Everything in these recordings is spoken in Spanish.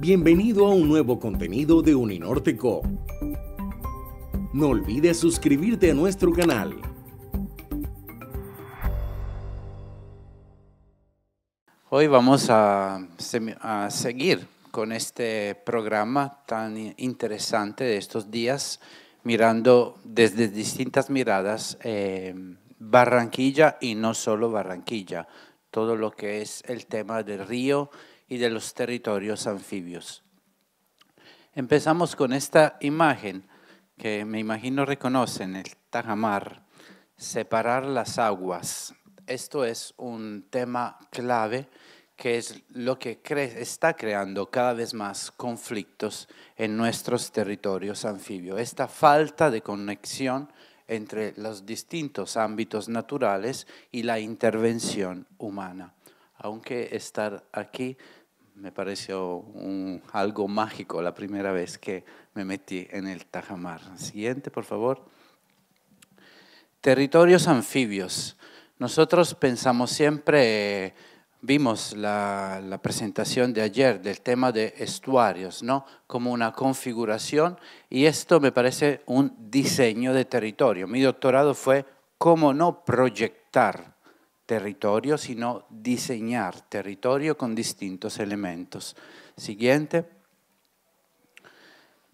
Bienvenido a un nuevo contenido de Uninórtico, No olvides suscribirte a nuestro canal. Hoy vamos a, seguir con este programa tan interesante de estos días, mirando desde distintas miradas eh, Barranquilla y no solo Barranquilla, todo lo que es el tema del río y de los territorios anfibios. Empezamos con esta imagen que me imagino reconocen, el Tajamar, separar las aguas. Esto es un tema clave que es lo que está creando cada vez más conflictos en nuestros territorios anfibios. Esta falta de conexión entre los distintos ámbitos naturales y la intervención humana. Aunque estar aquí me pareció algo mágico la primera vez que me metí en el Tajamar. Siguiente, por favor. Territorios anfibios. Nosotros pensamos siempre, vimos la, la, presentación de ayer del tema de estuarios, ¿no? Como una configuración y esto me parece un diseño de territorio. Mi doctorado fue cómo no proyectar territorio, sino diseñar territorio con distintos elementos. Siguiente.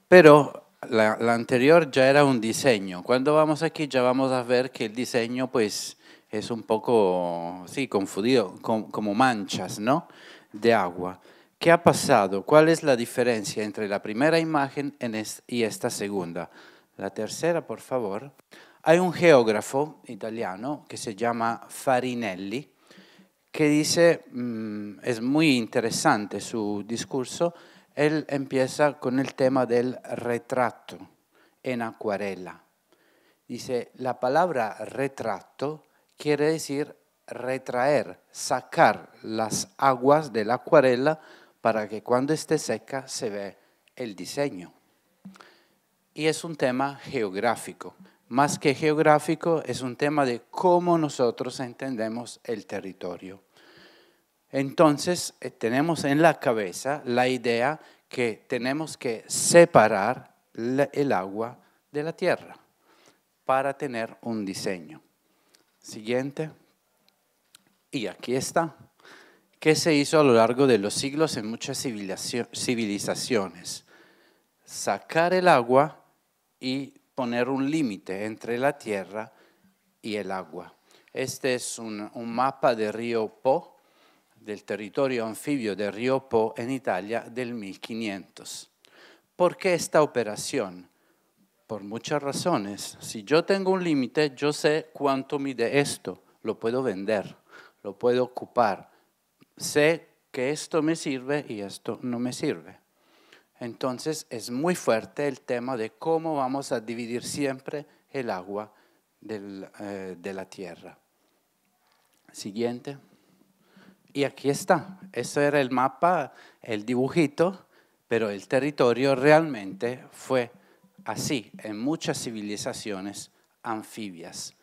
Pero la, anterior ya era un diseño. Cuando vamos aquí ya vamos a ver que el diseño pues es un poco, sí, confundido, como manchas, ¿no? De agua. ¿Qué ha pasado? ¿Cuál es la diferencia entre la primera imagen y esta segunda? La tercera, por favor. Hay un geógrafo italiano que se llama Farinelli, que dice, mm, es muy interesante su discurso, él empieza con el tema del retrato en acuarela. Dice, la palabra retrato quiere decir retraer, sacar las aguas de la acuarela para que cuando esté seca se ve el diseño. Y es un tema geográfico más que geográfico, es un tema de cómo nosotros entendemos el territorio. Entonces, eh, tenemos en la cabeza la idea que tenemos que separar el agua de la tierra para tener un diseño. Siguiente. Y aquí está. ¿Qué se hizo a lo largo de los siglos en muchas civilizaciones? Sacar el agua y poner un límite entre la tierra y el agua. Este es un, mapa del río Po, del territorio anfibio del río Po en Italia del 1500. ¿Por qué esta operación? Por muchas razones. Si yo tengo un límite, yo sé cuánto mide esto. Lo puedo vender, lo puedo ocupar. Sé que esto me sirve y esto no me sirve. Entonces es muy fuerte el tema de cómo vamos a dividir siempre el agua eh, de la tierra. Siguiente. Y aquí está. Ese era el mapa, el dibujito, pero el territorio realmente fue así en muchas civilizaciones anfibias.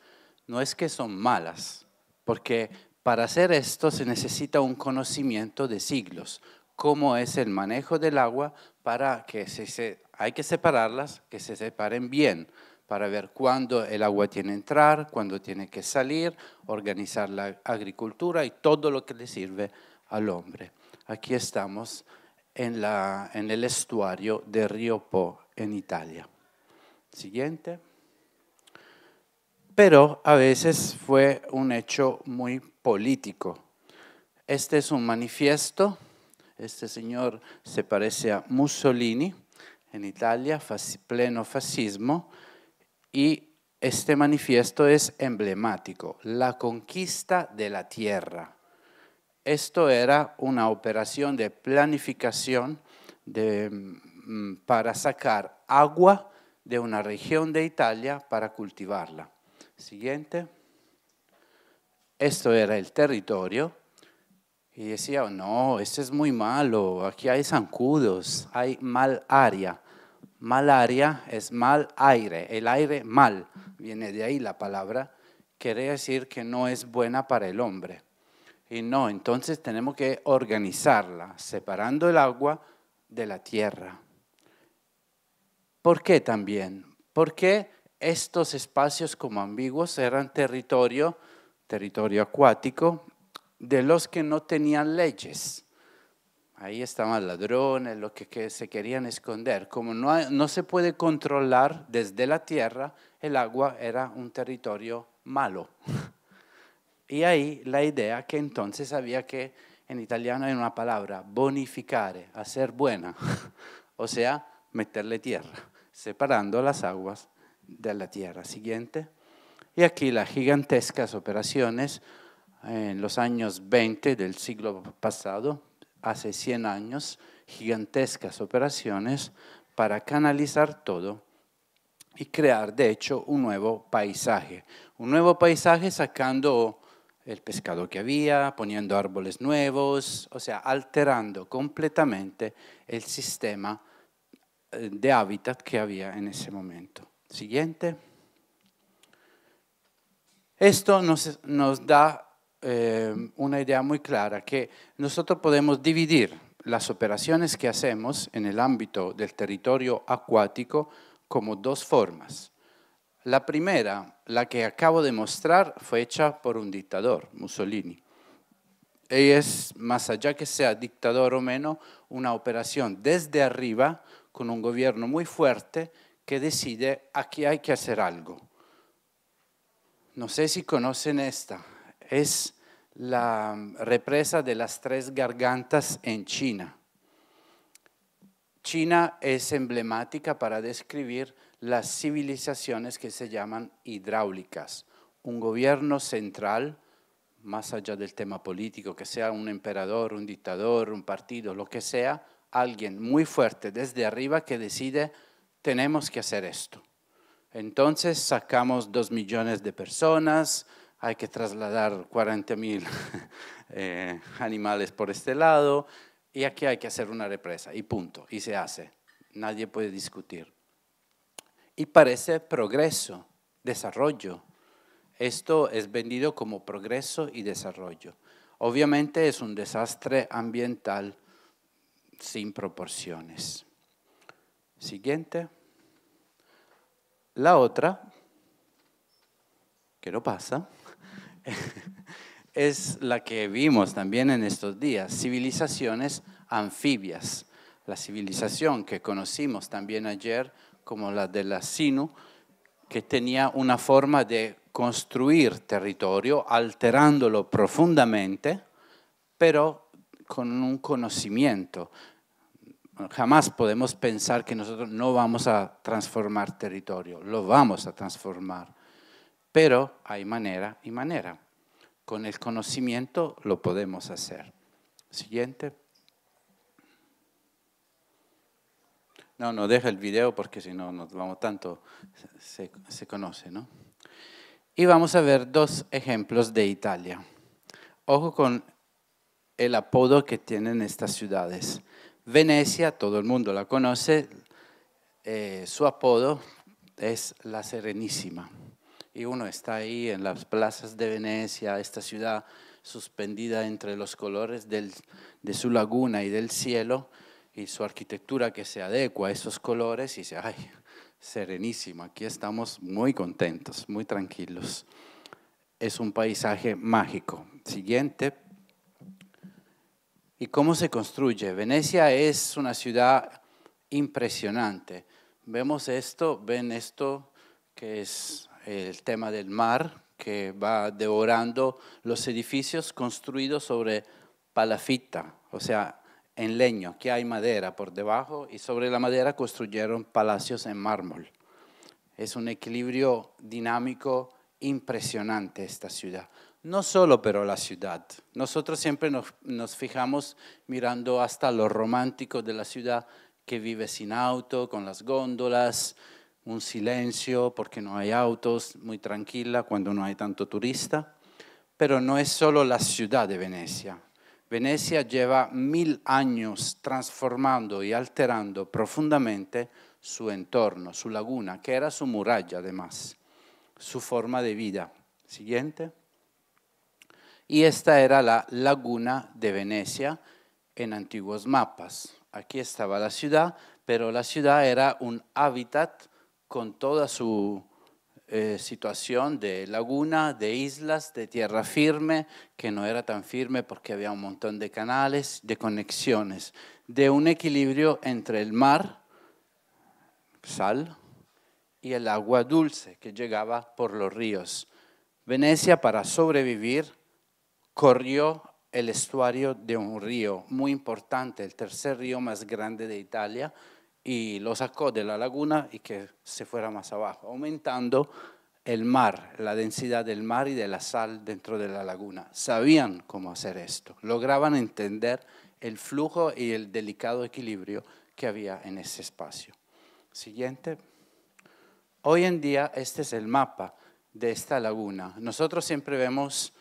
No es que son malas, porque para hacer esto se necesita un conocimiento de siglos, cómo es el manejo del agua para que se, hay que separarlas, que se separen bien, para ver cuándo el agua tiene que entrar, cuándo tiene que salir, organizar la agricultura y todo lo que le sirve al hombre. Aquí estamos en, la, en el estuario del río Po, en Italia. Siguiente. Pero a veces fue un hecho muy político. Este es un manifiesto este señor se parece a Mussolini en Italia, pleno fascismo, y este manifiesto es emblemático, la conquista de la tierra. Esto era una operación de planificación mm, para sacar agua de una región de Italia para cultivarla. Siguiente. Esto era el territorio y decía, no, esto es muy malo, aquí hay zancudos, hay mal área. Mal área es mal aire, el aire mal, viene de ahí la palabra, quiere decir que no es buena para el hombre. Y no, entonces tenemos que organizarla, separando el agua de la tierra. ¿Por qué también? Porque estos espacios como ambiguos eran territorio, territorio acuático, de los que no tenían leyes. Ahí estaban ladrones, los que, se querían esconder. Como no, no se puede controlar desde la tierra, el agua era un territorio malo. Y ahí la idea que entonces había que, en italiano hay una palabra, bonificare, hacer buena, o sea, meterle tierra, separando las aguas de la tierra. Siguiente. Y aquí las gigantescas operaciones en los años 20 del siglo pasado, hace 100 años, gigantescas operaciones para canalizar todo y crear, de hecho, un nuevo paisaje. Un nuevo paisaje sacando el pescado que había, poniendo árboles nuevos, o sea, alterando completamente el sistema eh, de hábitat que había en ese momento. Siguiente. Esto nos, da eh, una idea muy clara, que nosotros podemos dividir las operaciones que hacemos en el ámbito del territorio acuático como dos formas. La primera, la que acabo de mostrar, fue hecha por un dictador, Mussolini. Y es, más allá que sea dictador o menos, una operación desde arriba con un gobierno muy fuerte que decide aquí hay que hacer algo. No sé si conocen esta, es la mm, represa de las tres gargantas en China. China es emblemática para describir las civilizaciones que se llaman hidráulicas. Un gobierno central, más allá del tema político, que sea un emperador, un dictador, un partido, lo que sea, alguien muy fuerte desde arriba que decide, tenemos que hacer esto. Entonces sacamos dos millones de personas, hay que trasladar 40.000 eh, animales por este lado y aquí hay que hacer una represa y punto, y se hace. Nadie puede discutir. Y parece progreso, desarrollo. Esto es vendido como progreso y desarrollo. Obviamente es un desastre ambiental sin proporciones. Siguiente. La otra, que no pasa, es la que vimos también en estos días, civilizaciones anfibias. La civilización que conocimos también ayer, como la de la Sinu, que tenía una forma de construir territorio alterándolo profundamente, pero con un conocimiento. Jamás podemos pensar que nosotros no vamos a transformar territorio, lo vamos a transformar pero hay manera y manera. Con el conocimiento lo podemos hacer. Siguiente. No, no deja el video porque si no nos vamos tanto, se, conoce, ¿no? Y vamos a ver dos ejemplos de Italia. Ojo con el apodo que tienen estas ciudades. Venecia, todo el mundo la conoce, eh, su apodo es la Serenísima y uno está ahí en las plazas de Venecia, esta ciudad suspendida entre los colores de su laguna y del cielo y su arquitectura que se adecua a esos colores y dice, ay, serenísimo, aquí estamos muy contentos, muy tranquilos. Es un paisaje mágico. Siguiente. ¿Y cómo se construye? Venecia es una ciudad impresionante. Vemos esto, ven esto que es el tema del mar que va devorando los edificios construidos sobre palafita, o sea, en leño, que hay madera por debajo y sobre la madera construyeron palacios en mármol. Es un equilibrio dinámico impresionante esta ciudad. No solo, pero la ciudad. Nosotros siempre nos, nos, fijamos mirando hasta lo romántico de la ciudad que vive sin auto, con las góndolas, un silencio porque no hay autos, muy tranquila cuando no hay tanto turista. Pero no es solo la ciudad de Venecia. Venecia lleva mil años transformando y alterando profundamente su entorno, su laguna, que era su muralla además, su forma de vida. Siguiente. Y esta era la laguna de Venecia en antiguos mapas. Aquí estaba la ciudad, pero la ciudad era un hábitat con toda su eh, situación de laguna, de islas, de tierra firme, que no era tan firme porque había un montón de canales, de conexiones, de un equilibrio entre el mar, sal, y el agua dulce que llegaba por los ríos. Venecia, para sobrevivir, corrió el estuario de un río muy importante, el tercer río más grande de Italia, y lo sacó de la laguna y que se fuera más abajo, aumentando el mar, la densidad del mar y de la sal dentro de la laguna. Sabían cómo hacer esto, lograban entender el flujo y el delicado equilibrio que había en ese espacio. Siguiente. Hoy en día este es el mapa de esta laguna. Nosotros siempre vemos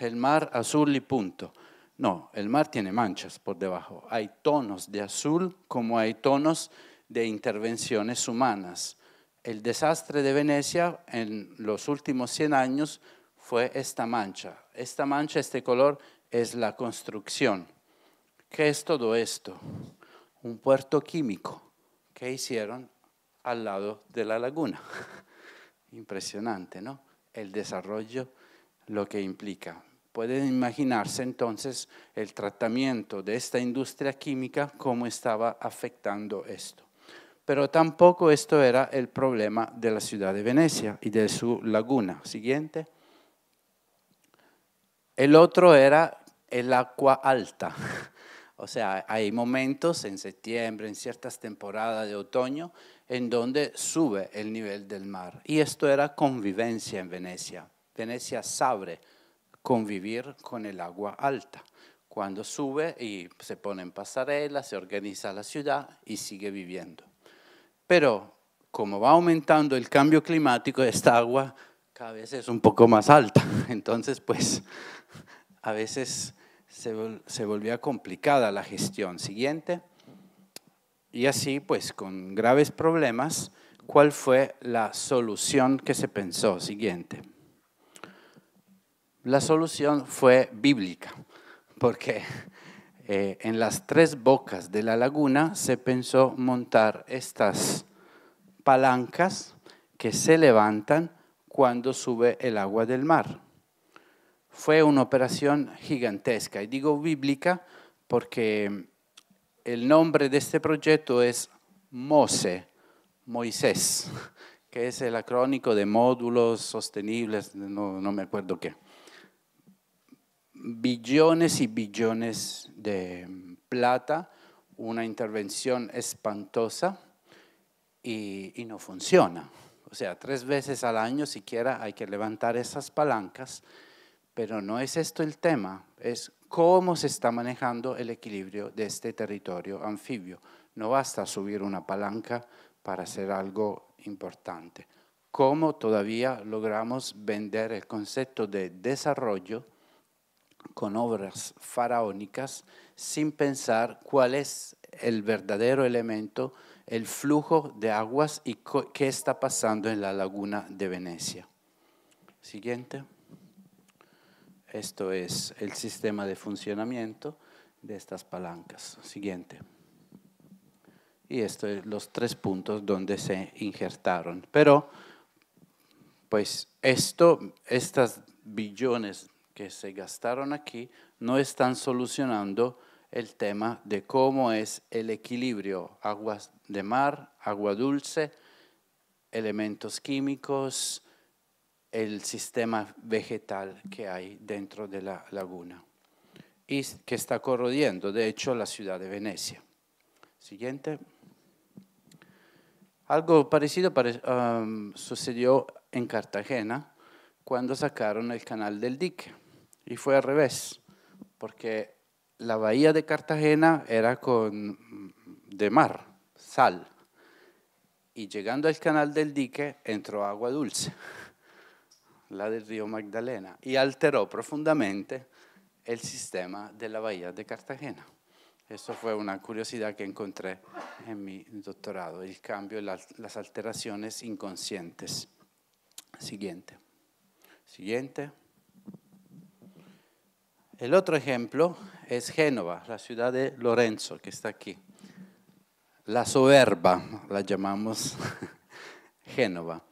el mar azul y punto. No, el mar tiene manchas por debajo. Hay tonos de azul como hay tonos de intervenciones humanas. El desastre de Venecia en los últimos 100 años fue esta mancha. Esta mancha, este color, es la construcción. ¿Qué es todo esto? Un puerto químico que hicieron al lado de la laguna. Impresionante, ¿no? El desarrollo, lo que implica. Pueden imaginarse entonces el tratamiento de esta industria química, cómo estaba afectando esto. Pero tampoco esto era el problema de la ciudad de Venecia y de su laguna. Siguiente. El otro era el agua alta. O sea, hay momentos en septiembre, en ciertas temporadas de otoño, en donde sube el nivel del mar. Y esto era convivencia en Venecia. Venecia sabre convivir con el agua alta. Cuando sube y se pone en pasarela, se organiza la ciudad y sigue viviendo. Pero como va aumentando el cambio climático, esta agua cada vez es un poco más alta. Entonces, pues a veces se, se volvía complicada la gestión. Siguiente. Y así, pues con graves problemas, ¿cuál fue la solución que se pensó? Siguiente. La solución fue bíblica, porque eh, en las tres bocas de la laguna se pensó montar estas palancas que se levantan cuando sube el agua del mar. Fue una operación gigantesca, y digo bíblica porque el nombre de este proyecto es MOSE, Moisés, que es el acrónico de módulos sostenibles, no me acuerdo qué billones y billones de plata, una intervención espantosa y, no funciona. O sea, tres veces al año siquiera hay que levantar esas palancas, pero no es esto el tema, es cómo se está manejando el equilibrio de este territorio anfibio. No basta subir una palanca para hacer algo importante. ¿Cómo todavía logramos vender el concepto de desarrollo? con obras faraónicas sin pensar cuál es el verdadero elemento, el flujo de aguas y qué está pasando en la laguna de Venecia. Siguiente. Esto es el sistema de funcionamiento de estas palancas. Siguiente. Y estos es son los tres puntos donde se injertaron. Pero, pues esto, estas billones que se gastaron aquí no están solucionando el tema de cómo es el equilibrio aguas de mar, agua dulce, elementos químicos, el sistema vegetal que hay dentro de la laguna y que está corrodiendo, de hecho, la ciudad de Venecia. Siguiente. Algo parecido um, sucedió en Cartagena cuando sacaron el canal del dique y fue al revés, porque la bahía de Cartagena era con, mm, de mar, sal. Y llegando al canal del dique entró agua dulce, la del río Magdalena, y alteró profundamente el sistema de la bahía de Cartagena. Eso fue una curiosidad que encontré en mi doctorado, el cambio, las alteraciones inconscientes. Siguiente. Siguiente. El otro ejemplo es Génova, la ciudad de Lorenzo, que está aquí. La soberba, la llamamos Génova.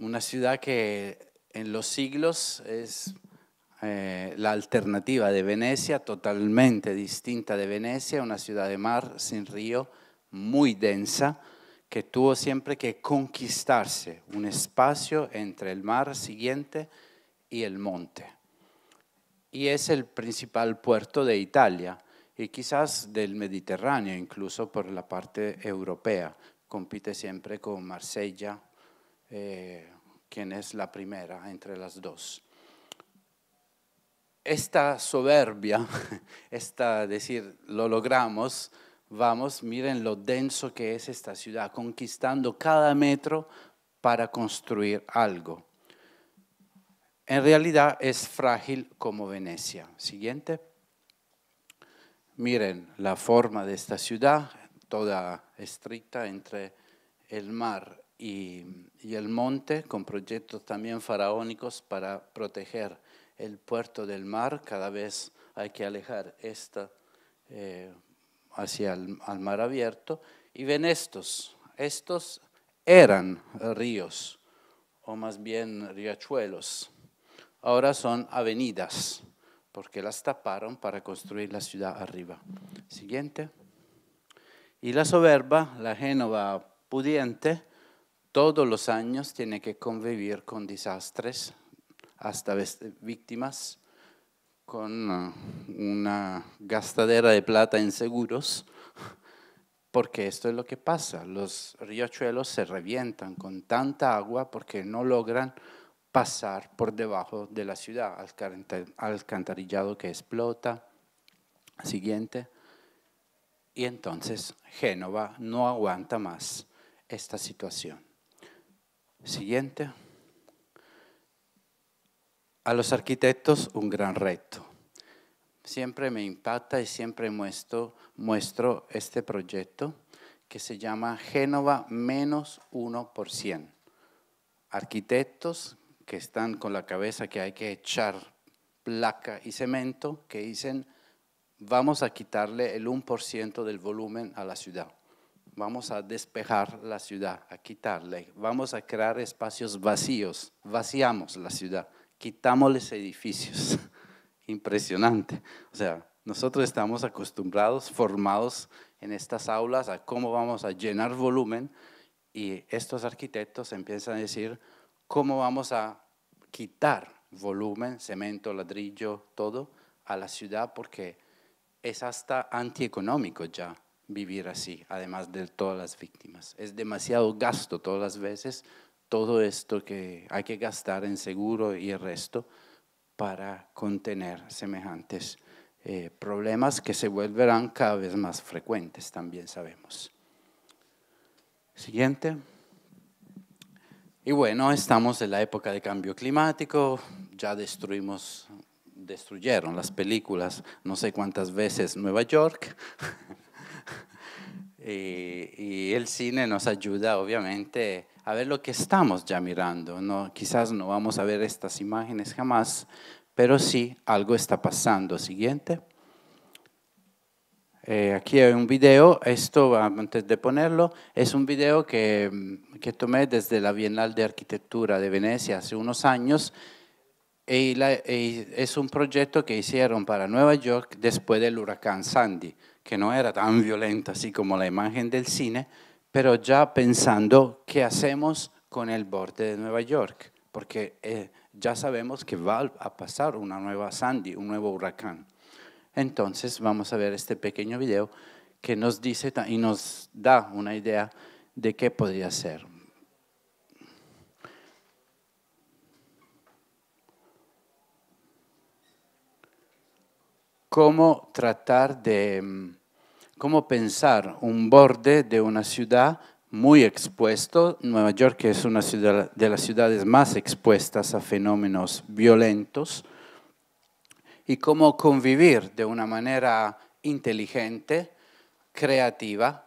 Una ciudad que en los siglos es eh, la alternativa de Venecia, totalmente distinta de Venecia, una ciudad de mar, sin río, muy densa, que tuvo siempre que conquistarse un espacio entre el mar siguiente y el monte y es el principal puerto de Italia y quizás del Mediterráneo, incluso por la parte europea. Compite siempre con Marsella, eh, quien es la primera entre las dos. Esta soberbia, esta decir, lo logramos, vamos, miren lo denso que es esta ciudad, conquistando cada metro para construir algo en realidad es frágil como Venecia. Siguiente. Miren la forma de esta ciudad, toda estricta entre el mar y, el monte, con proyectos también faraónicos para proteger el puerto del mar. Cada vez hay que alejar esta eh, hacia el mar abierto. Y ven estos, estos eran ríos, o más bien riachuelos ahora son avenidas, porque las taparon para construir la ciudad arriba. Siguiente. Y la soberba, la Génova pudiente, todos los años tiene que convivir con desastres, hasta víctimas, con uh, una gastadera de plata en seguros, porque esto es lo que pasa. Los riachuelos se revientan con tanta agua porque no logran pasar por debajo de la ciudad, al alcantarillado que explota. Siguiente. Y entonces Génova no aguanta más esta situación. Siguiente. A los arquitectos un gran reto. Siempre me impacta y siempre muestro, muestro este proyecto que se llama Génova menos 1%. Arquitectos que están con la cabeza que hay que echar placa y cemento, que dicen, vamos a quitarle el 1% del volumen a la ciudad, vamos a despejar la ciudad, a quitarle, vamos a crear espacios vacíos, vaciamos la ciudad, los edificios. Impresionante. O sea, nosotros estamos acostumbrados, formados en estas aulas a cómo vamos a llenar volumen y estos arquitectos empiezan a decir, cómo vamos a quitar volumen, cemento, ladrillo, todo a la ciudad porque es hasta antieconómico ya vivir así, además de todas las víctimas. Es demasiado gasto todas las veces, todo esto que hay que gastar en seguro y el resto para contener semejantes eh, problemas que se volverán cada vez más frecuentes, también sabemos. Siguiente. Y bueno, estamos en la época de cambio climático, ya destruimos, destruyeron las películas no sé cuántas veces Nueva York. Eh, y, el cine nos ayuda, obviamente, a ver lo que estamos ya mirando. quizás no vamos a ver estas imágenes jamás, pero sí algo está pasando. Siguiente. Eh, aquí hay un video, esto ah, antes de ponerlo, es un video que, mm, que, tomé desde la Bienal de Arquitectura de Venecia hace unos años y, es un proyecto que hicieron para Nueva York después del huracán Sandy, que no era tan violento así como la imagen del cine, pero ya pensando qué hacemos con el borde de Nueva York, porque eh, ya sabemos que va a pasar una nueva Sandy, un nuevo huracán. Entonces vamos a ver este pequeño video que nos dice y nos da una idea de qué podría ser. Cómo tratar de, mm, cómo pensar un borde de una ciudad muy expuesto. Nueva York es una de las ciudades más expuestas a fenómenos violentos y cómo convivir de una manera inteligente, creativa,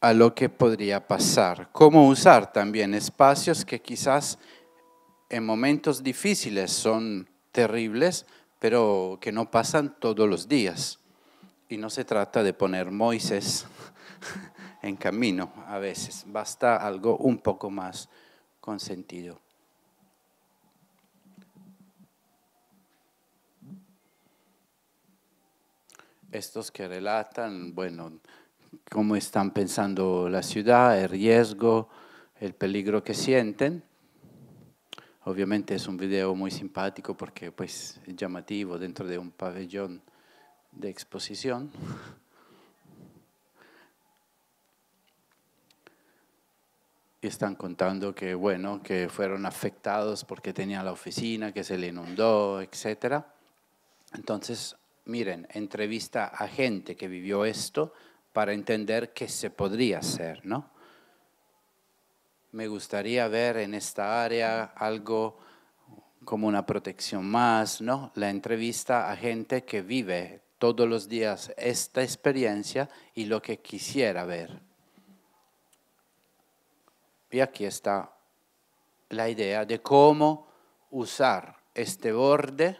a lo que podría pasar. Cómo usar también espacios que quizás en momentos difíciles son terribles, pero que no pasan todos los días. Y no se trata de poner Moisés en camino a veces, basta algo un poco más consentido. sentido. estos que relatan, bueno, cómo están pensando la ciudad, el riesgo, el peligro que sienten. Obviamente es un video muy simpático porque pues, es llamativo dentro de un pabellón de exposición. Y están contando que, bueno, que fueron afectados porque tenía la oficina, que se le inundó, etc. Entonces miren, entrevista a gente que vivió esto para entender qué se podría hacer, ¿no? Me gustaría ver en esta área algo como una protección más, ¿no? La entrevista a gente que vive todos los días esta experiencia y lo que quisiera ver. Y aquí está la idea de cómo usar este borde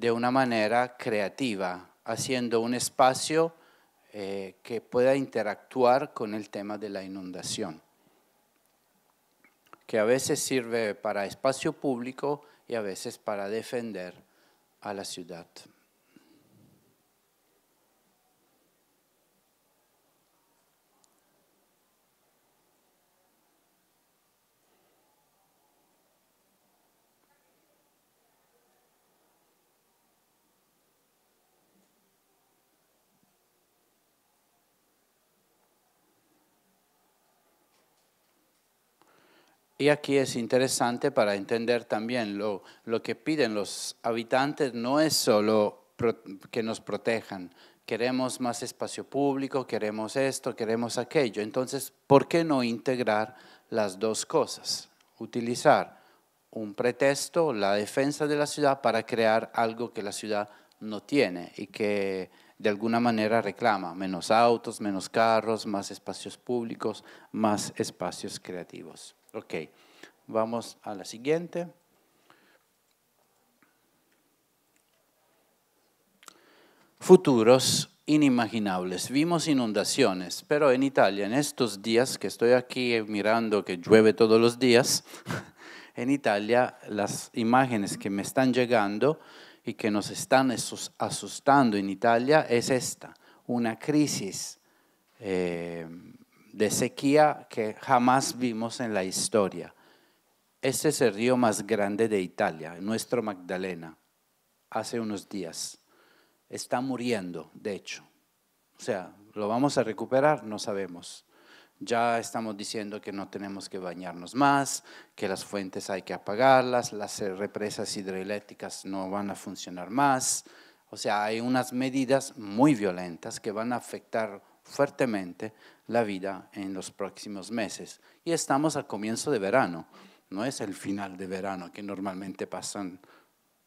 de una manera creativa, haciendo un espacio eh, que pueda interactuar con el tema de la inundación, que a veces sirve para espacio público y a veces para defender a la ciudad. Y aquí es interesante para entender también lo, que piden los habitantes, no es solo que nos protejan, queremos más espacio público, queremos esto, queremos aquello. Entonces, ¿por qué no integrar las dos cosas? Utilizar un pretexto, la defensa de la ciudad, para crear algo que la ciudad no tiene y que de alguna manera reclama menos autos, menos carros, más espacios públicos, más espacios creativos. Ok, vamos a la siguiente. Futuros inimaginables. Vimos inundaciones, pero en Italia, en estos días que estoy aquí mirando que llueve todos los días, en Italia las imágenes que me están llegando y que nos están asustando en Italia es esta, una crisis eh, de sequía que jamás vimos en la historia. Este es el río más grande de Italia, nuestro Magdalena, hace unos días. Está muriendo, de hecho. O sea, ¿lo vamos a recuperar? No sabemos. Ya estamos diciendo que no tenemos que bañarnos más, que las fuentes hay que apagarlas, las represas hidroeléctricas no van a funcionar más. O sea, hay unas medidas muy violentas que van a afectar fuertemente la vida en los próximos meses. Y estamos al comienzo de verano, no es el final de verano que normalmente pasan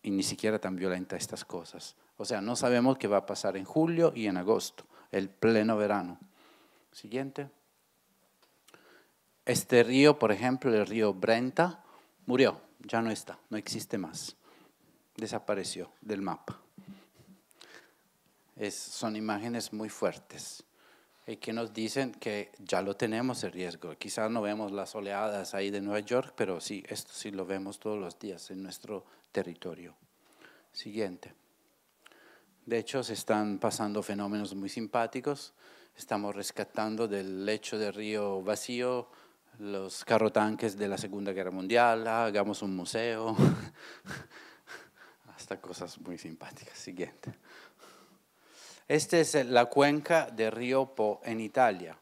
y ni siquiera tan violentas estas cosas. O sea, no sabemos qué va a pasar en julio y en agosto, el pleno verano. Siguiente. Este río, por ejemplo, el río Brenta, murió, ya no está, no existe más. Desapareció del mapa. son imágenes muy fuertes y que nos dicen que ya lo tenemos el riesgo. Quizás no vemos las oleadas ahí de Nueva York, pero sí, esto sí lo vemos todos los días en nuestro territorio. Siguiente. De hecho, se están pasando fenómenos muy simpáticos. Estamos rescatando del lecho del río vacío los carrotanques de la Segunda Guerra Mundial, ah, hagamos un museo, hasta cosas muy simpáticas. Siguiente. Esta es la cuenca del río Po en Italia,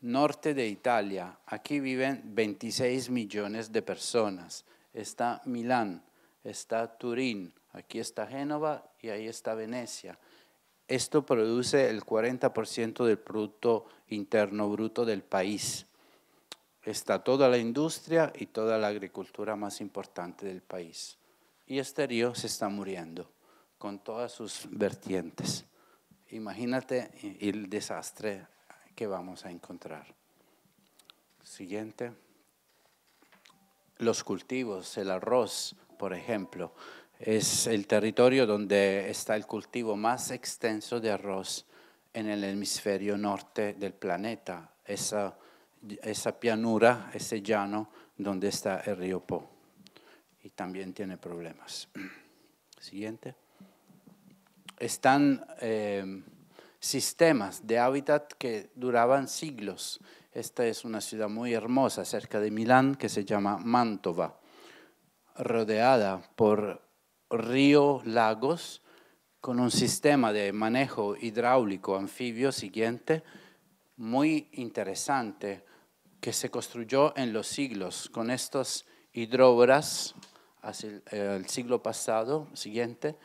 norte de Italia. Aquí viven 26 millones de personas. Está Milán, está Turín, aquí está Génova y ahí está Venecia. Esto produce el 40% del Producto Interno Bruto del país. Está toda la industria y toda la agricultura más importante del país. Y este río se está muriendo con todas sus vertientes imagínate el desastre que vamos a encontrar. Siguiente. Los cultivos, el arroz, por ejemplo, es el territorio donde está el cultivo más extenso de arroz en el hemisferio norte del planeta, esa, esa pianura, ese llano donde está el río Po. Y también tiene problemas. Siguiente están eh, sistemas de hábitat que duraban siglos. Esta es una ciudad muy hermosa cerca de Milán que se llama Mantova, rodeada por río, lagos, con un sistema de manejo hidráulico anfibio siguiente muy interesante que se construyó en los siglos con estas hidróboras hacia eh, el siglo pasado siguiente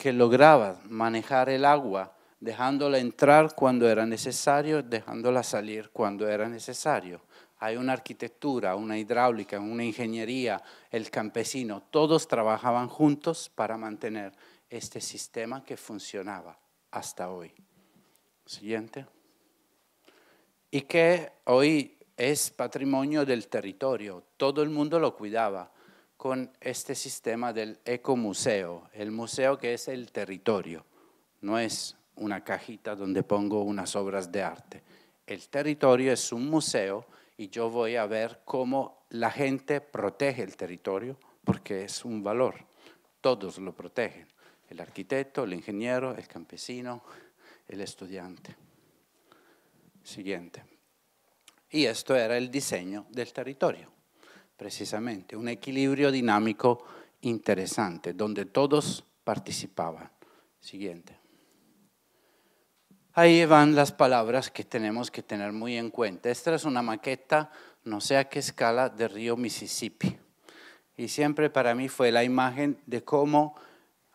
que lograba manejar el agua, dejándola entrar cuando era necesario, dejándola salir cuando era necesario. Hay una arquitectura, una hidráulica, una ingeniería, el campesino, todos trabajaban juntos para mantener este sistema que funcionaba hasta hoy. Siguiente. Y que hoy es patrimonio del territorio, todo el mundo lo cuidaba con este sistema del ecomuseo, el museo que es el territorio, no es una cajita donde pongo unas obras de arte. El territorio es un museo y yo voy a ver cómo la gente protege el territorio porque es un valor. Todos lo protegen, el arquitecto, el ingeniero, el campesino, el estudiante. Siguiente. Y esto era el diseño del territorio precisamente, un equilibrio dinámico interesante, donde todos participaban. Siguiente. Ahí van las palabras que tenemos que tener muy en cuenta. Esta es una maqueta, no sé a qué escala, del río Mississippi. Y siempre para mí fue la imagen de cómo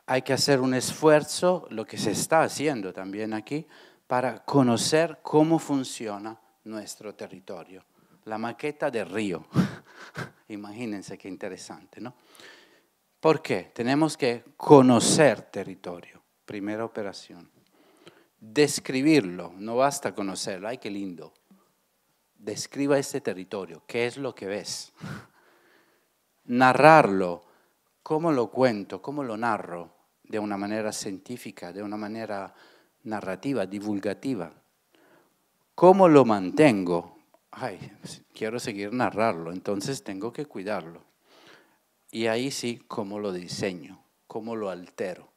hay que hacer un esfuerzo, lo que se está haciendo también aquí, para conocer cómo funciona nuestro territorio la maqueta del río. Imagínense qué interesante, ¿no? ¿Por qué? Tenemos que conocer territorio, primera operación. Describirlo, no basta conocerlo, ay, qué lindo. Describa este territorio, qué es lo que ves. Narrarlo, cómo lo cuento, cómo lo narro, de una manera científica, de una manera narrativa, divulgativa. ¿Cómo lo mantengo? ay, quiero seguir narrarlo, entonces tengo que cuidarlo. Y ahí sí, cómo lo diseño, cómo lo altero.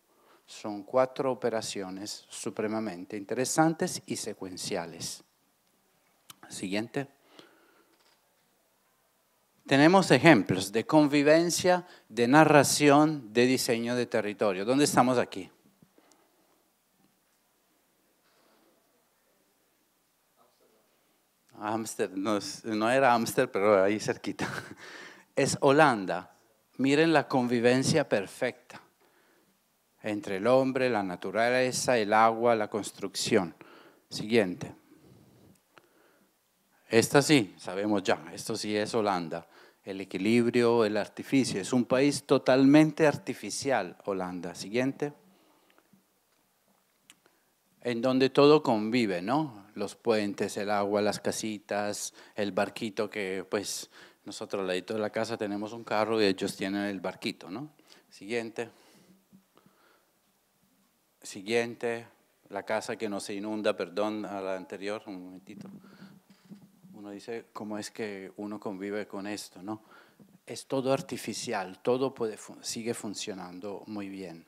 Son cuatro operaciones supremamente interesantes y secuenciales. Siguiente. Tenemos ejemplos de convivencia, de narración, de diseño de territorio. ¿Dónde estamos aquí? Amster, no, era Ámster, pero ahí cerquita, es Holanda. Miren la convivencia perfecta entre el hombre, la naturaleza, el agua, la construcción. Siguiente. Esta sí, sabemos ya, esto sí es Holanda. El equilibrio, el artificio. Es un país totalmente artificial, Holanda. Siguiente en donde todo convive, ¿no? Los puentes, el agua, las casitas, el barquito que pues nosotros al ladito de la casa tenemos un carro y ellos tienen el barquito, ¿no? Siguiente. Siguiente. La casa que no se inunda, perdón, a la anterior, un momentito. Uno dice, ¿cómo es que uno convive con esto, no? Es todo artificial, todo puede, sigue funcionando muy bien.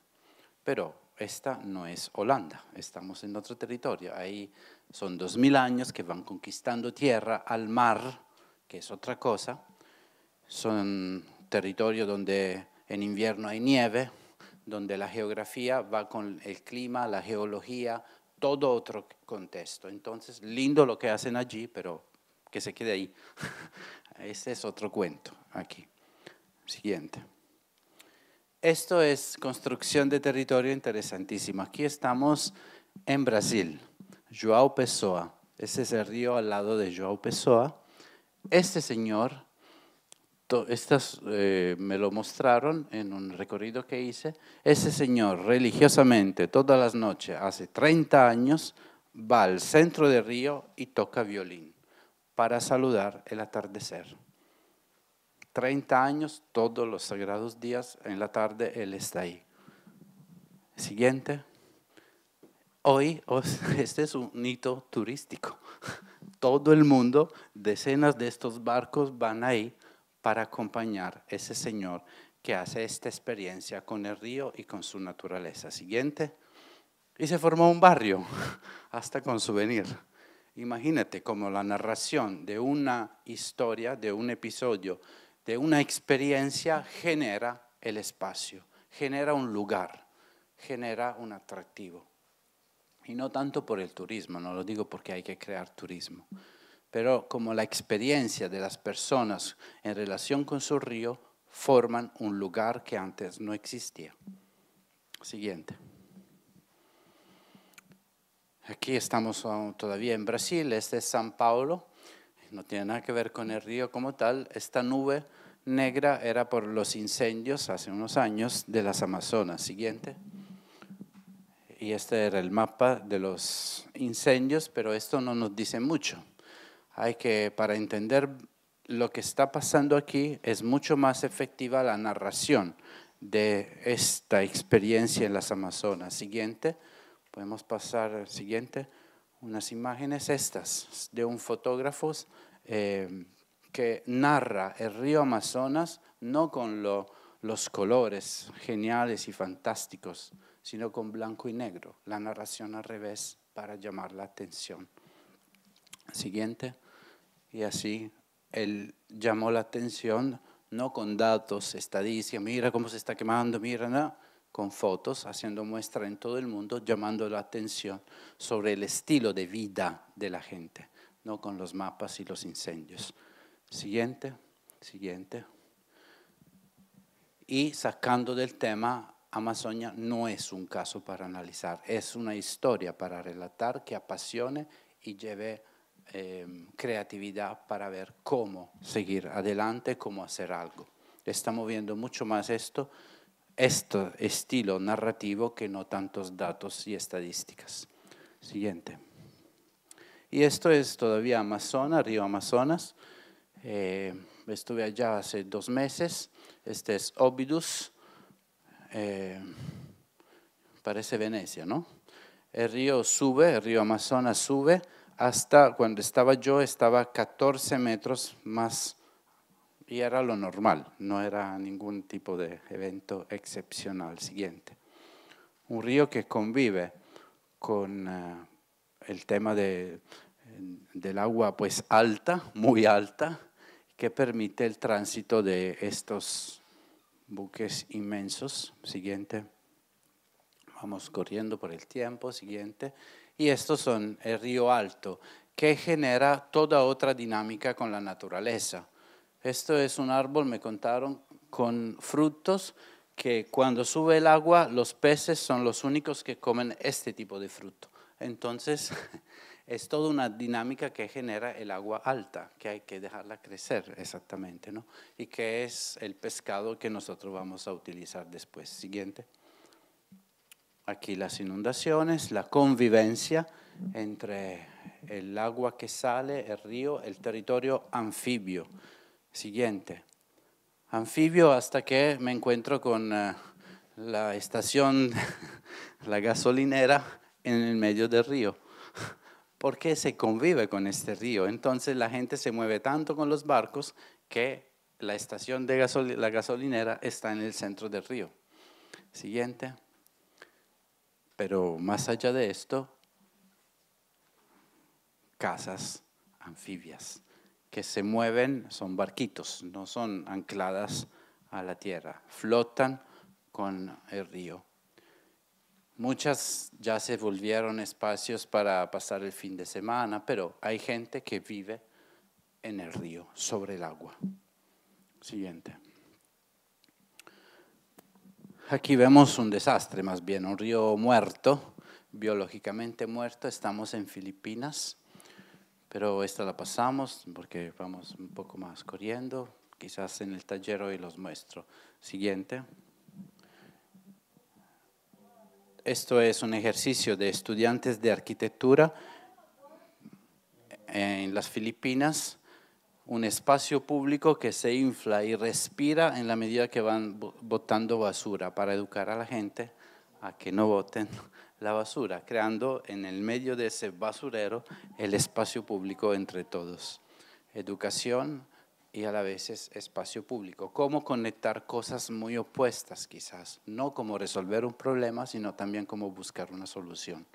Pero esta no es Holanda, estamos en otro territorio. Ahí son dos mil años que van conquistando tierra al mar, que es otra cosa. Son territorios donde en invierno hay nieve, donde la geografía va con el clima, la geología, todo otro contexto. Entonces, lindo lo que hacen allí, pero que se quede ahí. Ese es otro cuento aquí. Siguiente. Esto es construcción de territorio interesantísimo. Aquí estamos en Brasil, João Pessoa. Ese es el río al lado de João Pessoa. Este señor, estas eh, me lo mostraron en un recorrido que hice, ese señor religiosamente todas las noches, hace 30 años, va al centro del río y toca violín para saludar el atardecer. 30 años, todos los sagrados días, en la tarde Él está ahí. Siguiente. Hoy, este es un hito turístico. Todo el mundo, decenas de estos barcos van ahí para acompañar a ese señor que hace esta experiencia con el río y con su naturaleza. Siguiente. Y se formó un barrio, hasta con souvenir. Imagínate como la narración de una historia, de un episodio una experiencia genera el espacio, genera un lugar, genera un atractivo. Y no tanto por el turismo, no lo digo porque hay que crear turismo, pero como la experiencia de las personas en relación con su río forman un lugar que antes no existía. Siguiente. Aquí estamos todavía en Brasil, este es San Paulo, no tiene nada que ver con el río como tal, esta nube negra era por los incendios hace unos años de las Amazonas. Siguiente. Y este era el mapa de los incendios, pero esto no nos dice mucho. Hay que, para entender lo que está pasando aquí, es mucho más efectiva la narración de esta experiencia en las Amazonas. Siguiente. Podemos pasar al siguiente. Unas imágenes estas de un fotógrafo. Eh, que narra el río Amazonas no con los colores geniales y fantásticos, sino con blanco y negro, la narración al revés para llamar la atención. Siguiente, y así él llamó la atención no con datos, estadísticas, mira cómo se está quemando, mira, no, con fotos, haciendo muestra en todo el mundo, llamando la atención sobre el estilo de vida de la gente, no con los mapas y los incendios. Siguiente, siguiente. Y sacando del tema, Amazonia no es un caso para analizar, es una historia para relatar que apasione y lleve em, creatividad para ver cómo seguir adelante, cómo hacer algo. Estamos viendo mucho más esto, este estilo narrativo que no tantos datos y estadísticas. Siguiente. Y esto es todavía Amazonas, Río Amazonas. Eh, estuve allá hace dos meses. Este es Obidus. Eh, parece Venecia, ¿no? El río sube, el río Amazonas sube hasta cuando estaba yo estaba 14 metros más y era lo normal, no era ningún tipo de evento excepcional siguiente. Un río que convive con eh, el tema de, del agua pues alta, muy alta, que permite el tránsito de estos buques inmensos. Siguiente. Vamos corriendo por el tiempo. Siguiente. Y estos son el río alto, que genera toda otra dinámica con la naturaleza. Esto es un árbol, me contaron, con frutos que cuando sube el agua los peces son los únicos que comen este tipo de fruto. Entonces, es toda una dinámica que genera el agua alta, que hay que dejarla crecer exactamente, ¿no? Y que es el pescado que nosotros vamos a utilizar después. Siguiente. Aquí las inundaciones, la convivencia entre el agua que sale, el río, el territorio anfibio. Siguiente. Anfibio hasta que me encuentro con eh, la estación, la gasolinera en el medio del río porque se convive con este río. Entonces la gente se mueve tanto con los barcos que la estación de la gasolinera está en el centro del río. Siguiente. Pero más allá de esto, casas anfibias que se mueven, son barquitos, no son ancladas a la tierra, flotan con el río. Muchas ya se volvieron espacios para pasar el fin de semana, pero hay gente que vive en el río, sobre el agua. Siguiente. Aquí vemos un desastre, más bien un río muerto, biológicamente muerto. Estamos en Filipinas, pero esta la pasamos porque vamos un poco más corriendo. Quizás en el taller hoy los muestro. Siguiente. Esto es un ejercicio de estudiantes de arquitectura en las Filipinas, un espacio público que se infla y respira en la medida que van botando basura para educar a la gente a que no boten la basura, creando en el medio de ese basurero el espacio público entre todos. Educación, y a la vez es espacio público. Cómo conectar cosas muy opuestas quizás, no como resolver un problema, sino también como buscar una solución.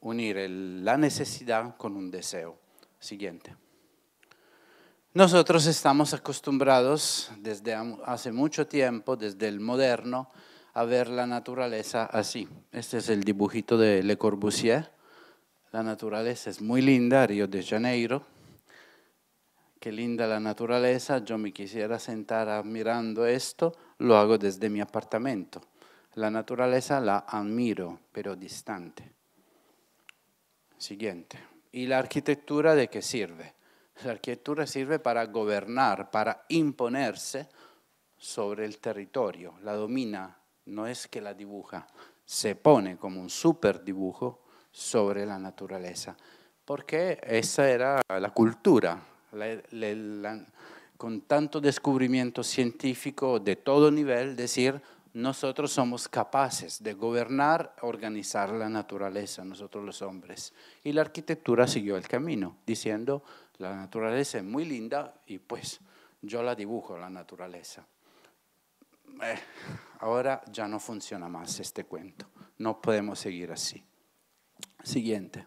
Unir la necesidad con un deseo. Siguiente. Nosotros estamos acostumbrados desde hace mucho tiempo, desde el moderno, a ver la naturaleza así. Este es el dibujito de Le Corbusier. La naturaleza es muy linda, Río de Janeiro, qué linda la naturaleza, yo me quisiera sentar admirando esto, lo hago desde mi apartamento. La naturaleza la admiro, pero distante. Siguiente. ¿Y la arquitectura de qué sirve? La arquitectura sirve para gobernar, para imponerse sobre el territorio, la domina, no es que la dibuja, se pone como un super dibujo sobre la naturaleza, porque esa era la cultura con tanto descubrimiento científico de todo nivel, decir, nosotros somos capaces de gobernar, organizar la naturaleza, nosotros los hombres. Y la arquitectura siguió el camino, diciendo, la naturaleza es muy linda y pues yo la dibujo, la naturaleza. Eh, ahora ya no funciona más este cuento, no podemos seguir así. Siguiente.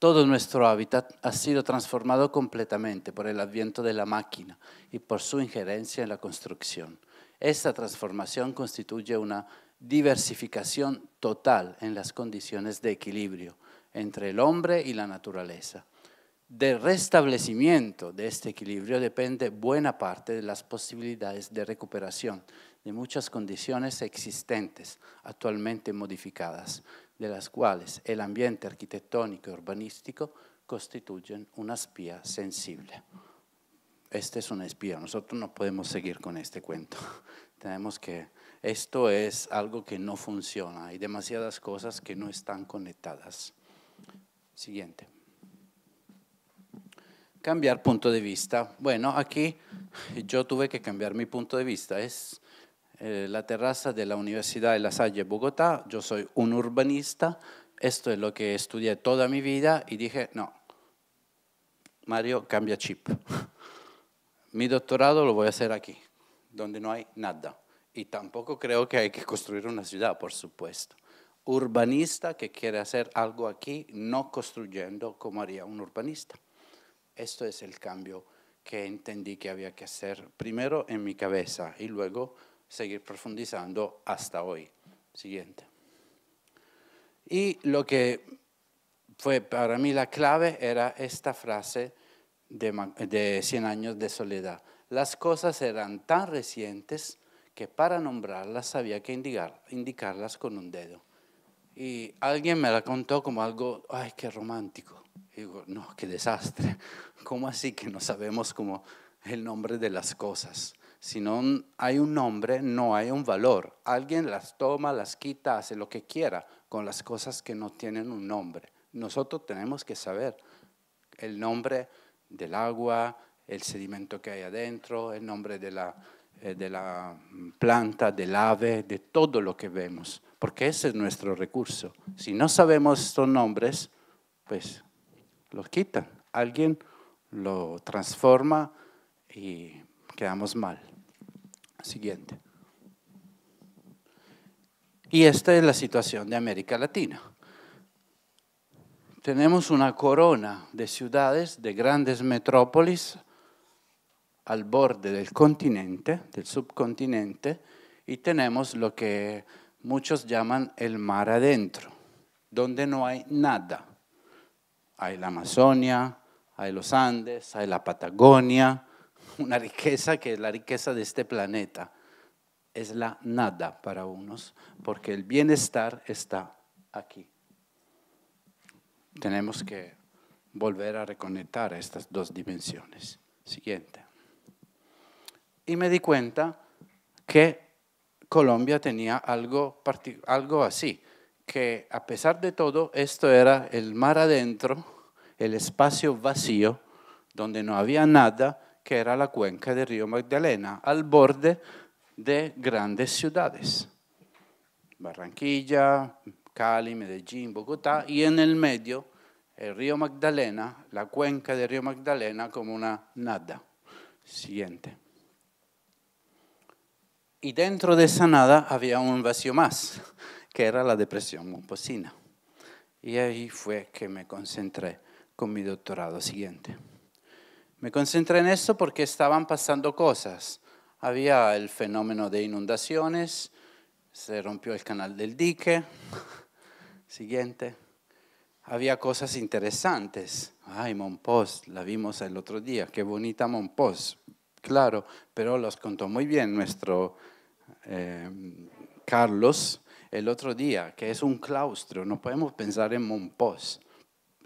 Todo nuestro hábitat ha sido transformado completamente por el adviento de la máquina y por su injerencia en la construcción. Esta transformación constituye una diversificación total en las condiciones de equilibrio entre el hombre y la naturaleza. Del restablecimiento de este equilibrio depende buena parte de las posibilidades de recuperación de muchas condiciones existentes actualmente modificadas, de las cuales el ambiente arquitectónico y urbanístico constituyen una espía sensible. Este es una espía, nosotros no podemos seguir con este cuento. Tenemos que, esto es algo que no funciona, hay demasiadas cosas que no están conectadas. Siguiente. Cambiar punto de vista. Bueno, aquí yo tuve que cambiar mi punto de vista, es eh, la terraza de la Universidad de La Salle, Bogotá. Yo soy un urbanista, esto es lo que estudié toda mi vida y dije, no, Mario, cambia chip. mi doctorado lo voy a hacer aquí, donde no hay nada. Y tampoco creo que hay que construir una ciudad, por supuesto. Urbanista que quiere hacer algo aquí, no construyendo como haría un urbanista. Esto es el cambio que entendí que había que hacer primero en mi cabeza y luego seguir profundizando hasta hoy. Siguiente. Y lo que fue para mí la clave era esta frase de, Cien 100 años de soledad. Las cosas eran tan recientes que para nombrarlas había que indicar, indicarlas con un dedo. Y alguien me la contó como algo, ay, qué romántico. digo, no, qué desastre. ¿Cómo así que no sabemos como el nombre de las cosas? Si no hay un nombre, no hay un valor. Alguien las toma, las quita, hace lo que quiera con las cosas que no tienen un nombre. Nosotros tenemos que saber el nombre del agua, el sedimento que hay adentro, el nombre de la, eh, de la planta, del ave, de todo lo que vemos, porque ese es nuestro recurso. Si no sabemos estos nombres, pues los quitan. Alguien lo transforma y quedamos mal. Siguiente. Y esta es la situación de América Latina. Tenemos una corona de ciudades, de grandes metrópolis al borde del continente, del subcontinente, y tenemos lo que muchos llaman el mar adentro, donde no hay nada. Hay la Amazonia, hay los Andes, hay la Patagonia, una riqueza que es la riqueza de este planeta. Es la nada para unos, porque el bienestar está aquí. Tenemos que volver a reconectar estas dos dimensiones. Siguiente. Y me di cuenta que Colombia tenía algo, algo así, que a pesar de todo, esto era el mar adentro, el espacio vacío, donde no había nada, que era la cuenca del río Magdalena, al borde de grandes ciudades, Barranquilla, Cali, Medellín, Bogotá, y en el medio el río Magdalena, la cuenca del río Magdalena como una nada. Siguiente. Y dentro de esa nada había un vacío más, que era la depresión momposina. Y ahí fue que me concentré con mi doctorado siguiente. Me concentré en eso porque estaban pasando cosas. Había el fenómeno de inundaciones, se rompió el canal del dique. Siguiente. Había cosas interesantes. Ay, Monpós, la vimos el otro día. Qué bonita Monpós. Claro, pero los contó muy bien nuestro eh, Carlos el otro día, que es un claustro. No podemos pensar en Monpós.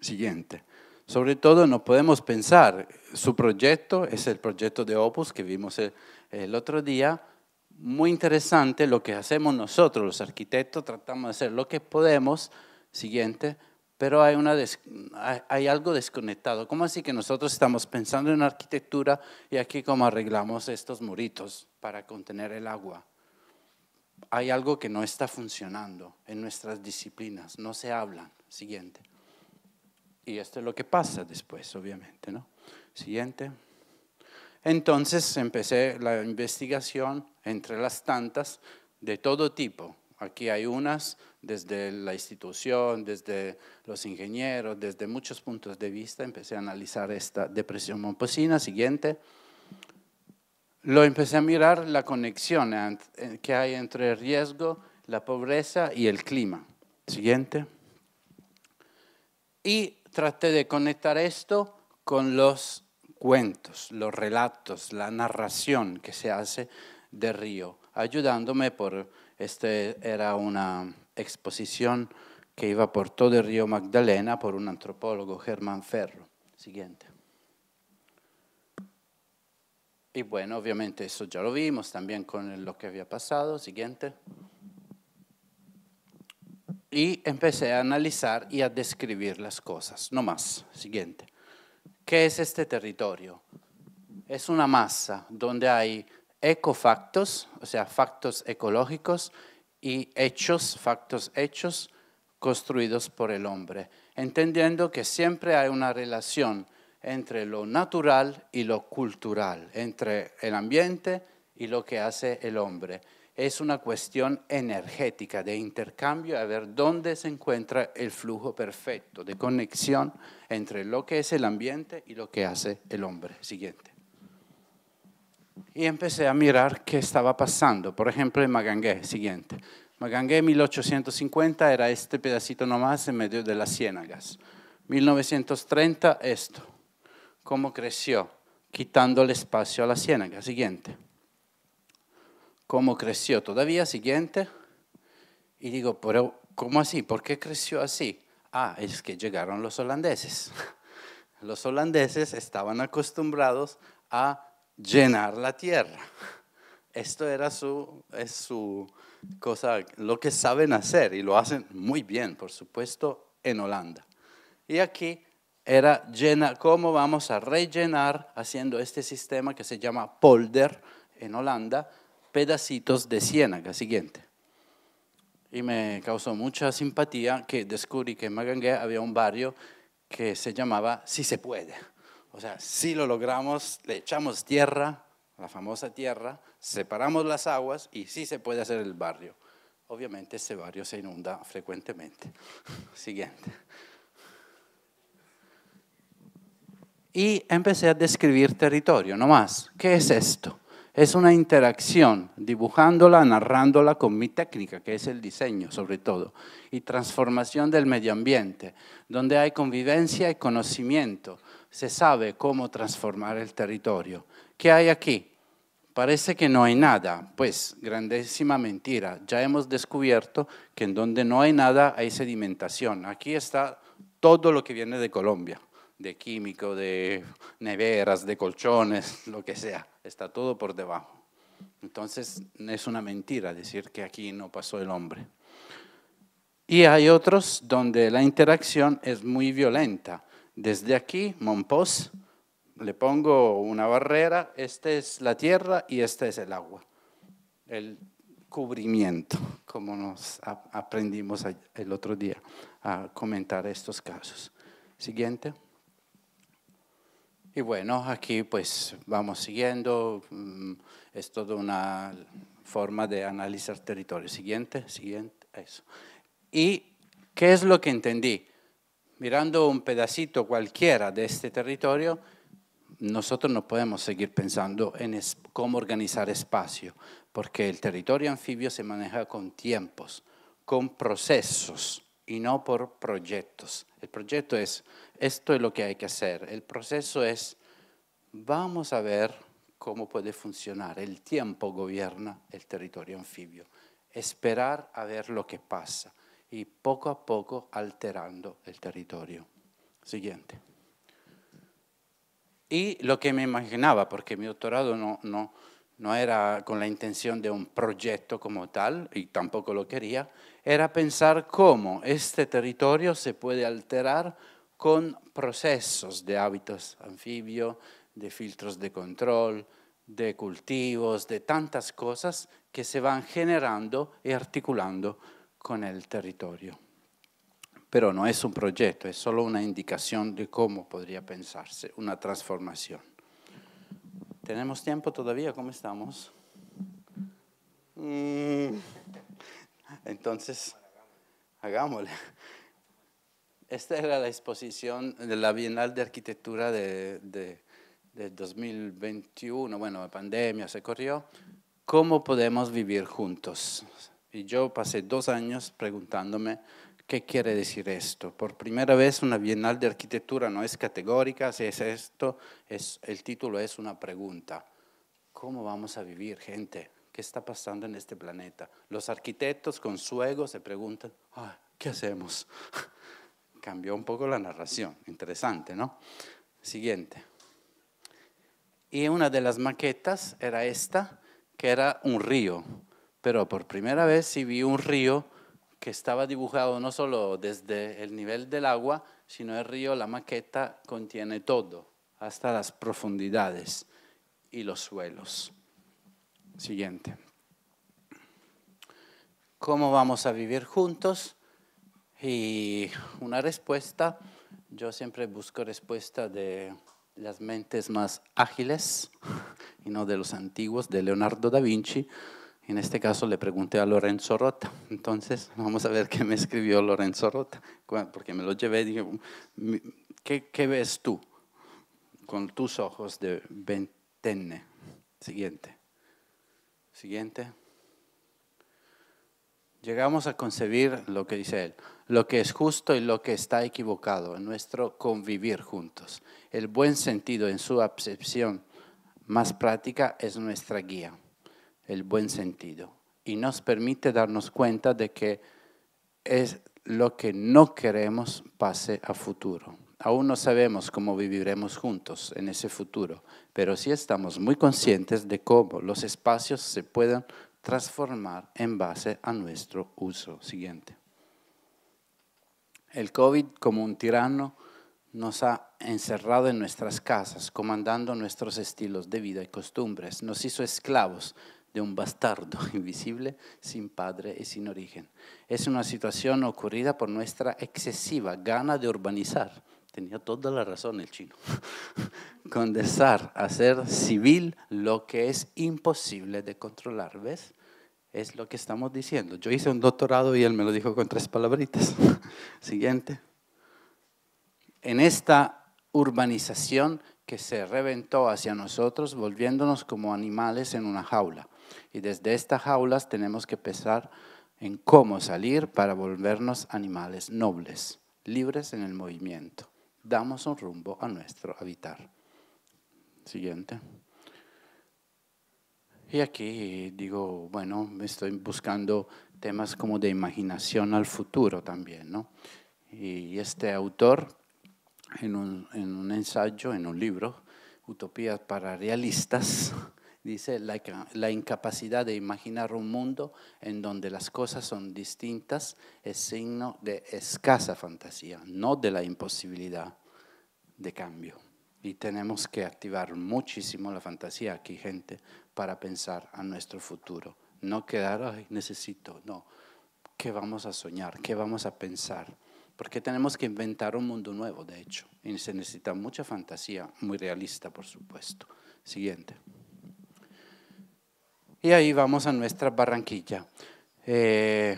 Siguiente. Sobre todo no podemos pensar, su proyecto es el proyecto de Opus que vimos el, otro día, muy interesante lo que hacemos nosotros, los arquitectos, tratamos de hacer lo que podemos, siguiente, pero hay, algo desconectado. ¿Cómo así que nosotros estamos pensando en arquitectura y aquí cómo arreglamos estos muritos para contener el agua? Hay algo que no está funcionando en nuestras disciplinas, no se hablan. Siguiente. Y esto es lo que pasa después, obviamente, ¿no? Siguiente. Entonces empecé la investigación entre las tantas de todo tipo. Aquí hay unas desde la institución, desde los ingenieros, desde muchos puntos de vista. Empecé a analizar esta depresión momposina. Siguiente. Lo empecé a mirar la conexión eh, que hay entre el riesgo, la pobreza y el clima. Siguiente. Y traté de conectar esto con los cuentos, los relatos, la narración que se hace de Río, ayudándome por, este era una exposición que iba por todo el río Magdalena por un antropólogo, Germán Ferro. Siguiente. Y bueno, obviamente eso ya lo vimos también con lo que había pasado. Siguiente y empecé a analizar y a describir las cosas. No más. Siguiente. ¿Qué es este territorio? Es una masa donde hay ecofactos, o sea, factos ecológicos y hechos, factos hechos construidos por el hombre, entendiendo que siempre hay una relación entre lo natural y lo cultural, entre el ambiente y lo que hace el hombre es una cuestión energética, de intercambio, a ver dónde se encuentra el flujo perfecto de conexión entre lo que es el ambiente y lo que hace el hombre. Siguiente. Y empecé a mirar qué estaba pasando. Por ejemplo, en Magangué, siguiente. Magangué 1850 era este pedacito nomás en medio de las ciénagas. 1930 esto. ¿Cómo creció? Quitando el espacio a la ciénaga. Siguiente cómo creció todavía, siguiente. Y digo, ¿cómo así? ¿Por qué creció así? Ah, es que llegaron los holandeses. Los holandeses estaban acostumbrados a llenar la tierra. Esto era su, es su cosa, lo que saben hacer y lo hacen muy bien, por supuesto, en Holanda. Y aquí era cómo vamos a rellenar haciendo este sistema que se llama polder en Holanda, pedacitos de ciénaga siguiente. Y me causó mucha simpatía que descubrí que en Magangué había un barrio que se llamaba Si se puede. O sea, si lo logramos, le echamos tierra, la famosa tierra, separamos las aguas y si se puede hacer el barrio. Obviamente ese barrio se inunda frecuentemente. Siguiente. Y empecé a describir territorio, no más. ¿Qué es esto? es una interacción, dibujándola, narrándola con mi técnica, que es el diseño sobre todo, y transformación del medio ambiente, donde hay convivencia y conocimiento. Se sabe cómo transformar el territorio. ¿Qué hay aquí? Parece que no hay nada, pues grandísima mentira. Ya hemos descubierto que en donde no hay nada hay sedimentación. Aquí está todo lo que viene de Colombia, de químico, de neveras, de colchones, lo que sea está todo por debajo. Entonces es una mentira decir que aquí no pasó el hombre. Y hay otros donde la interacción es muy violenta. Desde aquí, Monpós, le pongo una barrera, esta es la tierra y esta es el agua. El cubrimiento, como nos aprendimos el otro día a comentar estos casos. Siguiente. Y bueno, aquí pues vamos siguiendo, mm, es toda una forma de analizar territorio. Siguiente, siguiente, eso. ¿Y qué es lo que entendí? Mirando un pedacito cualquiera de este territorio, nosotros no podemos seguir pensando en cómo organizar espacio, porque el territorio anfibio se maneja con tiempos, con procesos y no por proyectos. El proyecto es, esto es lo que hay que hacer. El proceso es, vamos a ver cómo puede funcionar. El tiempo gobierna el territorio anfibio. Esperar a ver lo que pasa y poco a poco alterando el territorio. Siguiente. Y lo que me imaginaba, porque mi doctorado no, no, no era con la intención de un proyecto como tal, y tampoco lo quería, era pensar cómo este territorio se puede alterar con procesos de hábitos anfibio, de filtros de control, de cultivos, de tantas cosas que se van generando y articulando con el territorio. Pero no es un proyecto, es solo una indicación de cómo podría pensarse una transformación. ¿Tenemos tiempo todavía? ¿Cómo estamos? Mm. Entonces, hagámosle. Esta era la exposición de la Bienal de Arquitectura de, de 2021. Bueno, la pandemia se corrió. ¿Cómo podemos vivir juntos? Y yo pasé dos años preguntándome ¿Qué quiere decir esto? Por primera vez una Bienal de Arquitectura no es categórica, si es esto, es, el título es una pregunta. ¿Cómo vamos a vivir, gente? ¿Qué está pasando en este planeta? Los arquitectos con ego se preguntan, ah, ¿qué hacemos? Cambió un poco la narración, interesante, ¿no? Siguiente. Y una de las maquetas era esta, que era un río, pero por primera vez si vi un río que estaba dibujado no solo desde el nivel del agua, sino el río, la maqueta contiene todo, hasta las profundidades y los suelos. Siguiente. ¿Cómo vamos a vivir juntos? Y una respuesta, yo siempre busco respuesta de las mentes más ágiles y no de los antiguos, de Leonardo da Vinci. En este caso le pregunté a Lorenzo Rota. Entonces, vamos a ver qué me escribió Lorenzo Rota. Porque me lo llevé y dije, um, ¿qué, ves tú con tus ojos de ventene? Siguiente. Siguiente. Llegamos a concebir lo que dice él, lo que es justo y lo que está equivocado en nuestro convivir juntos. El buen sentido en su acepción más práctica es nuestra guía el buen sentido y nos permite darnos cuenta de que es lo que no queremos pase a futuro. Aún no sabemos cómo viviremos juntos en ese futuro, pero sí estamos muy conscientes de cómo los espacios se pueden transformar en base a nuestro uso. Siguiente. El COVID como un tirano nos ha encerrado en nuestras casas, comandando nuestros estilos de vida y costumbres, nos hizo esclavos de un bastardo invisible sin padre y sin origen. Es una situación ocurrida por nuestra excesiva gana de urbanizar. Tenía toda la razón el chino. Condensar, hacer civil lo que es imposible de controlar, ¿ves? Es lo que estamos diciendo. Yo hice un doctorado y él me lo dijo con tres palabritas. Siguiente. En esta urbanización que se reventó hacia nosotros, volviéndonos como animales en una jaula. Y desde estas jaulas tenemos que pensar en cómo salir para volvernos animales nobles, libres en el movimiento. Damos un rumbo a nuestro habitar. Siguiente. Y aquí digo, bueno, estoy buscando temas como de imaginación al futuro también, ¿no? Y este autor, en un, en un ensayo, en un libro, Utopías para Realistas, dice la, incapacidad de imaginar un mundo en donde las cosas son distintas es signo de escasa fantasía, no de la imposibilidad de cambio. Y tenemos que activar muchísimo la fantasía aquí, gente, para pensar a nuestro futuro. No quedar, necesito, no. ¿Qué vamos a soñar? ¿Qué vamos a pensar? Porque tenemos que inventar un mundo nuevo, de hecho. Y se necesita mucha fantasía, muy realista, por supuesto. Siguiente. Y ahí vamos a nuestra barranquilla. Eh,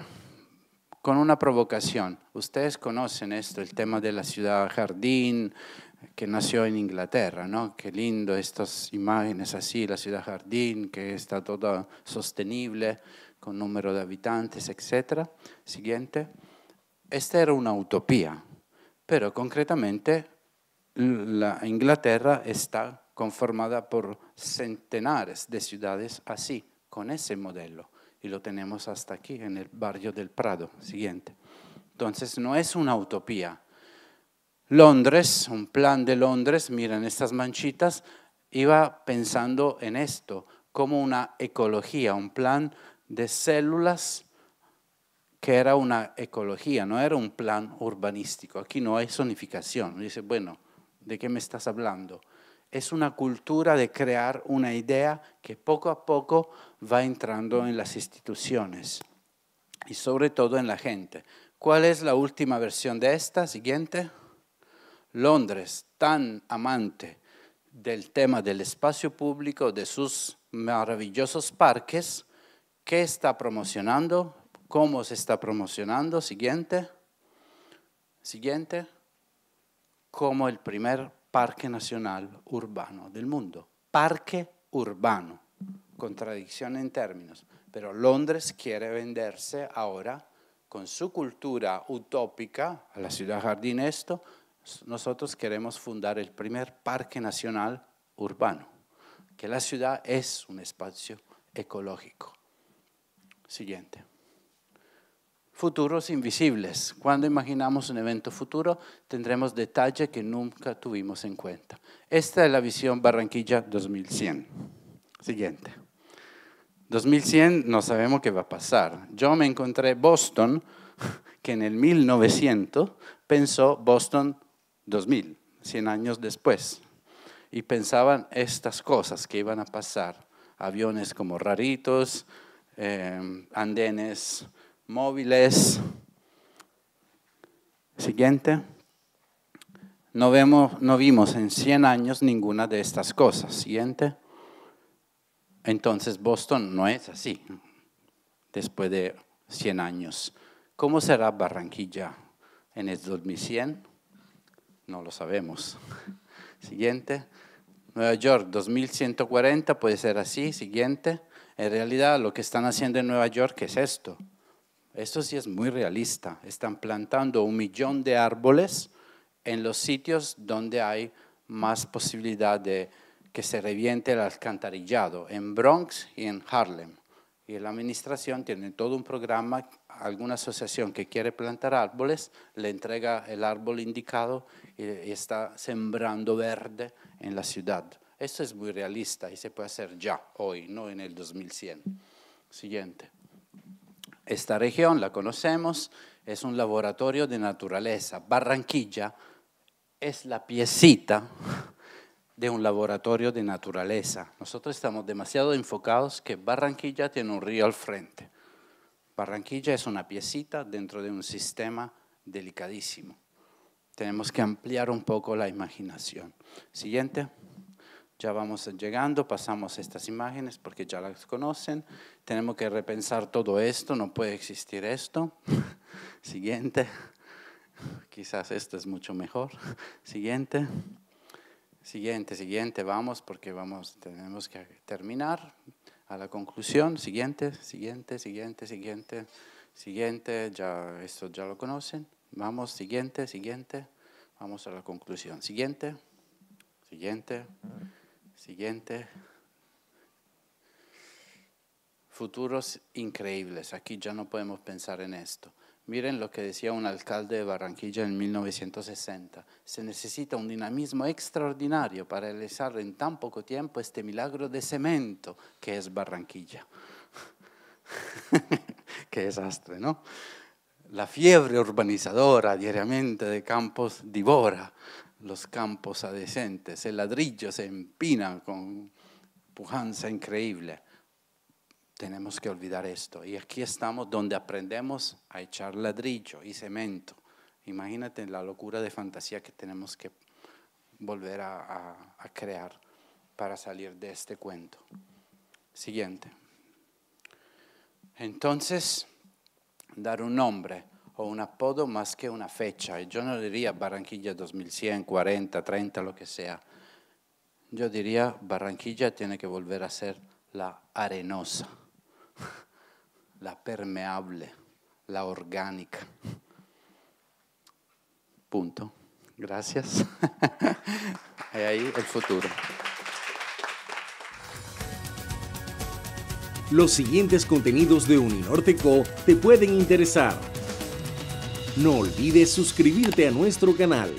con una provocación. Ustedes conocen esto, el tema de la ciudad jardín, que nació en Inglaterra, ¿no? Qué lindo estas imágenes así, la ciudad jardín, que está toda sostenible, con número de habitantes, etc. Siguiente. Esta era una utopía, pero concretamente la Inglaterra está conformada por centenares de ciudades así, con ese modelo. Y lo tenemos hasta aquí, en el barrio del Prado, siguiente. Entonces no es una utopía. Londres, un plan de Londres, miren estas manchitas, iba pensando en esto, como una ecología, un plan de células que era una ecología, no era un plan urbanístico. Aquí no hay zonificación. Dice, bueno, ¿de qué me estás hablando? es una cultura de crear una idea que poco a poco va entrando en las instituciones y sobre todo en la gente. ¿Cuál es la última versión de esta? Siguiente. Londres, tan amante del tema del espacio público, de sus maravillosos parques, ¿qué está promocionando? ¿Cómo se está promocionando? Siguiente. Siguiente. Como el primer parque nacional urbano del mundo. Parque urbano. Contradicción en términos. Pero Londres quiere venderse ahora con su cultura utópica a la ciudad jardín esto. Nosotros queremos fundar el primer parque nacional urbano, que la ciudad es un espacio ecológico. Siguiente futuros invisibles. Cuando imaginamos un evento futuro, tendremos detalle que nunca tuvimos en cuenta. Esta es la visión Barranquilla 2100. Siguiente. 2100 no sabemos qué va a pasar. Yo me encontré Boston, que en el 1900 pensó Boston 2000, 100 años después. Y pensaban estas cosas que iban a pasar. Aviones como raritos, eh, andenes, móviles. Siguiente. No, vemos, no vimos en 100 años ninguna de estas cosas. Siguiente. Entonces Boston no es así después de 100 años. ¿Cómo será Barranquilla en el 2100? No lo sabemos. Siguiente. Nueva York, 2140 puede ser así. Siguiente. En realidad lo que están haciendo en Nueva York es esto. Esto sí es muy realista. Están plantando un millón de árboles en los sitios donde hay más posibilidad de que se reviente el alcantarillado, en Bronx y en Harlem. Y la administración tiene todo un programa, alguna asociación que quiere plantar árboles, le entrega el árbol indicado y está sembrando verde en la ciudad. Esto es muy realista y se puede hacer ya, hoy, no en el 2100. Siguiente. Esta región la conocemos, es un laboratorio de naturaleza. Barranquilla es la piecita de un laboratorio de naturaleza. Nosotros estamos demasiado enfocados que Barranquilla tiene un río al frente. Barranquilla es una piecita dentro de un sistema delicadísimo. Tenemos que ampliar un poco la imaginación. Siguiente. Ya vamos llegando, pasamos estas imágenes porque ya las conocen tenemos que repensar todo esto, no puede existir esto. Siguiente. Quizás esto es mucho mejor. Siguiente. Siguiente, siguiente, vamos porque vamos, tenemos que terminar a la conclusión. Siguiente, siguiente, siguiente, siguiente, siguiente, ya esto ya lo conocen. Vamos, siguiente, siguiente, vamos a la conclusión. Siguiente, siguiente, siguiente futuros increíbles. Aquí ya no podemos pensar en esto. Miren lo que decía un alcalde de Barranquilla en 1960. Se necesita un dinamismo extraordinario para realizar en tan poco tiempo este milagro de cemento que es Barranquilla. Qué desastre, ¿no? La fiebre urbanizadora diariamente de campos divora los campos adyacentes. El ladrillo se empina con pujanza increíble. Tenemos que olvidar esto. Y aquí estamos donde aprendemos a echar ladrillo y cemento. Imagínate la locura de fantasía que tenemos que volver a, crear para salir de este cuento. Siguiente. Entonces, dar un nombre o un apodo más que una fecha. Yo no diría Barranquilla 2100, 40, 30, lo que sea. Yo diría Barranquilla tiene que volver a ser la arenosa la permeable, la orgánica. Punto. Gracias. Hay ahí el futuro. Los siguientes contenidos de Uninorteco te pueden interesar. No olvides suscribirte a nuestro canal.